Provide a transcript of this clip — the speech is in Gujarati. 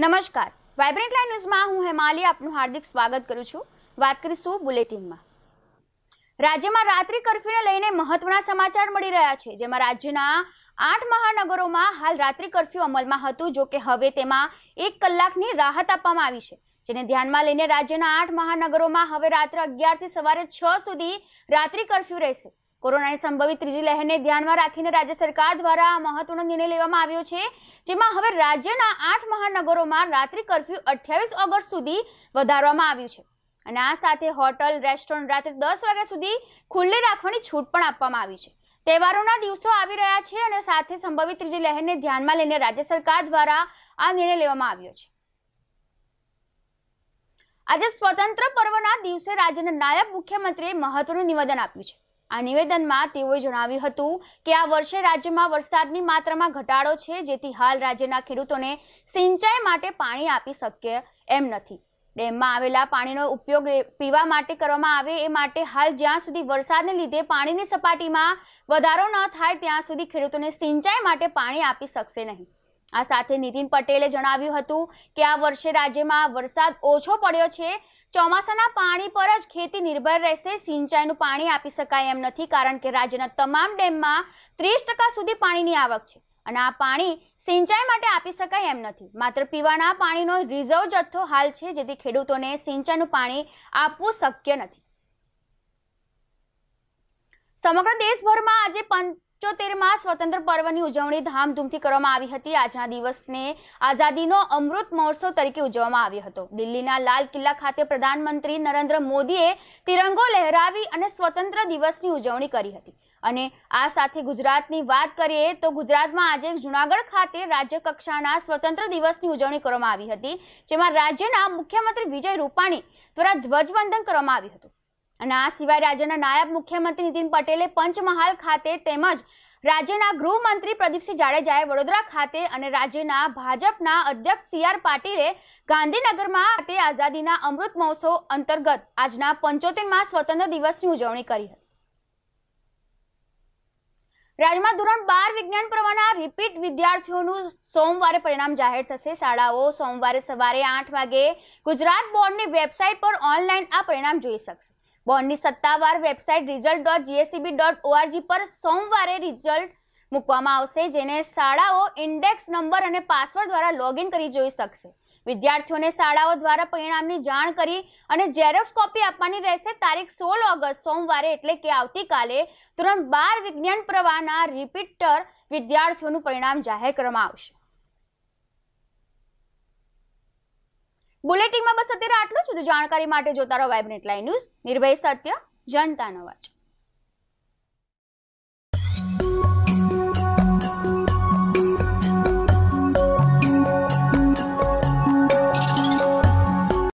નમસ્કાર વાઇબ્રન્ટ લાઈન ન્યૂઝમાં હું હેમાલી આપનું હાર્દિક સ્વાગત કરું છું વાત કરીશું બુલેટિનમાં રાજ્યમાં રાત્રિ કર્ફ્યુને લઈને મહત્વના સમાચાર મળી રહ્યા છે જેમાં રાજ્યના આઠ મહાનગરોમાં હાલ રાત્રિ કર્ફ્યુ અમલમાં હતું જો કે હવે તેમાં એક કલાકની રાહત આપવામાં આવી છે જેને ધ્યાનમાં લઈને રાજ્યના આઠ મહાનગરોમાં હવે રાત્રે અગિયારથી સવારે છ સુધી રાત્રિ કર્ફ્યુ રહેશે કોરોનાની સંભવિત ત્રીજી લહેરને ધ્યાનમાં રાખીને રાજ્ય સરકાર દ્વારા મહત્વનો નિર્ણય લેવામાં આવ્યો છે જેમાં હવે રાજ્યના આઠ મહાનગરોમાં રાત્રિ કરફ્યુ અઠ્યાવીસ ઓગસ્ટ સુધી વધારવામાં આવ્યું છે અને આ સાથે હોટલ રેસ્ટોરન્ટ રાત્રે દસ વાગ્યા સુધી ખુલ્લી રાખવાની છૂટ પણ આપવામાં આવી છે તહેવારોના દિવસો આવી રહ્યા છે અને સાથે સંભવિત ત્રીજી લહેરને ધ્યાનમાં લઈને રાજ્ય સરકાર દ્વારા આ નિર્ણય લેવામાં આવ્યો છે આજે સ્વતંત્ર પર્વના દિવસે રાજ્યના નાયબ મુખ્યમંત્રીએ મહત્વનું નિવેદન આપ્યું છે આ નિવેદનમાં તેઓએ જણાવ્યું હતું કે આ વર્ષે રાજ્યમાં વરસાદની માત્રામાં ઘટાડો છે જેથી હાલ રાજ્યના ખેડૂતોને સિંચાઈ માટે પાણી આપી શક્ય એમ નથી ડેમમાં આવેલા પાણીનો ઉપયોગ પીવા માટે કરવામાં આવે એ માટે હાલ જ્યાં સુધી વરસાદને લીધે પાણીની સપાટીમાં વધારો ન થાય ત્યાં સુધી ખેડૂતોને સિંચાઈ માટે પાણી આપી શકશે નહીં આ સાથે નીતિન પટેલે જણાવ્યું હતું કે આ વર્ષે રાજ્યમાં વરસાદ ઓછો પડ્યો છે ચોમાસાના પાણી પર જ ખેતી નિર્ભર રહેશે સિંચાઈનું પાણી આપી શકાય એમ નથી કારણ કે રાજ્યના તમામ ડેમમાં ત્રીસ સુધી પાણીની આવક છે અને આ પાણી સિંચાઈ માટે આપી શકાય એમ નથી માત્ર પીવાના પાણીનો રિઝર્વ જથ્થો હાલ છે જેથી ખેડૂતોને સિંચાઈનું પાણી આપવું શક્ય નથી સમગ્ર દેશભરમાં આજે પંચોતેરમાં સ્વતંત્ર પર્વની ઉજવણી ધામધૂમથી કરવામાં આવી હતી આજના દિવસને આઝાદીનો અમૃત મહોત્સવ તરીકે ઉજવવામાં આવ્યો હતો દિલ્હીના લાલ કિલ્લા ખાતે પ્રધાનમંત્રી નરેન્દ્ર મોદીએ તિરંગો લહેરાવી અને સ્વતંત્ર દિવસની ઉજવણી કરી હતી અને આ સાથે ગુજરાતની વાત કરીએ તો ગુજરાતમાં આજે જૂનાગઢ ખાતે રાજ્ય કક્ષાના સ્વતંત્ર દિવસની ઉજવણી કરવામાં આવી હતી જેમાં રાજ્યના મુખ્યમંત્રી વિજય રૂપાણી દ્વારા ધ્વજવંદન કરવામાં આવ્યું હતું અને આ સિવાય રાજ્યના નાયબ મુખ્યમંત્રી નીતિન પટેલે પંચમહાલ ખાતે તેમજ રાજ્યના ગૃહમંત્રી પ્રદીપસિંહ જાડેજાએ વડોદરા ખાતે અને રાજ્યના ભાજપના અધ્યક્ષ સી આર પાટીલે ગાંધીનગરમાં તે આઝાદીના અમૃત મહોત્સવ અંતર્ગત આજના પંચોતેરમાં સ્વતંત્ર દિવસની ઉજવણી કરી હતી રાજ્યમાં ધોરણ બાર વિજ્ઞાન પ્રવાહના રિપીટ વિદ્યાર્થીઓનું સોમવારે પરિણામ જાહેર થશે શાળાઓ સોમવારે સવારે આઠ વાગે ગુજરાત બોર્ડની વેબસાઇટ પર ઓનલાઈન આ પરિણામ જોઈ શકશે બોર્ડની સત્તાવાર website result dot GSCB dot ORG પર સોમવારે રિઝલ્ટ મૂકવામાં આવશે જેને શાળાઓ ઇન્ડેક્સ નંબર અને પાસવર્ડ દ્વારા લોગિન કરી જોઈ શકશે વિદ્યાર્થીઓને શાળાઓ દ્વારા પરિણામની જાણ કરી અને ઝેરોક્સ કોપી આપવાની રહેશે તારીખ સોળ ઓગસ્ટ સોમવારે એટલે કે આવતીકાલે ધોરણ બાર વિજ્ઞાન પ્રવાહના રિપીટર વિદ્યાર્થીઓનું પરિણામ જાહેર કરવામાં આવશે બુલેટિનમાં બસ અત્યારે આટલું જ બધું જાણકારી માટે જોતા રહો વાઇબ્રન્ટ લાઇન ન્યૂઝ નિર્ભય સત્ય જનતાનો વાંચો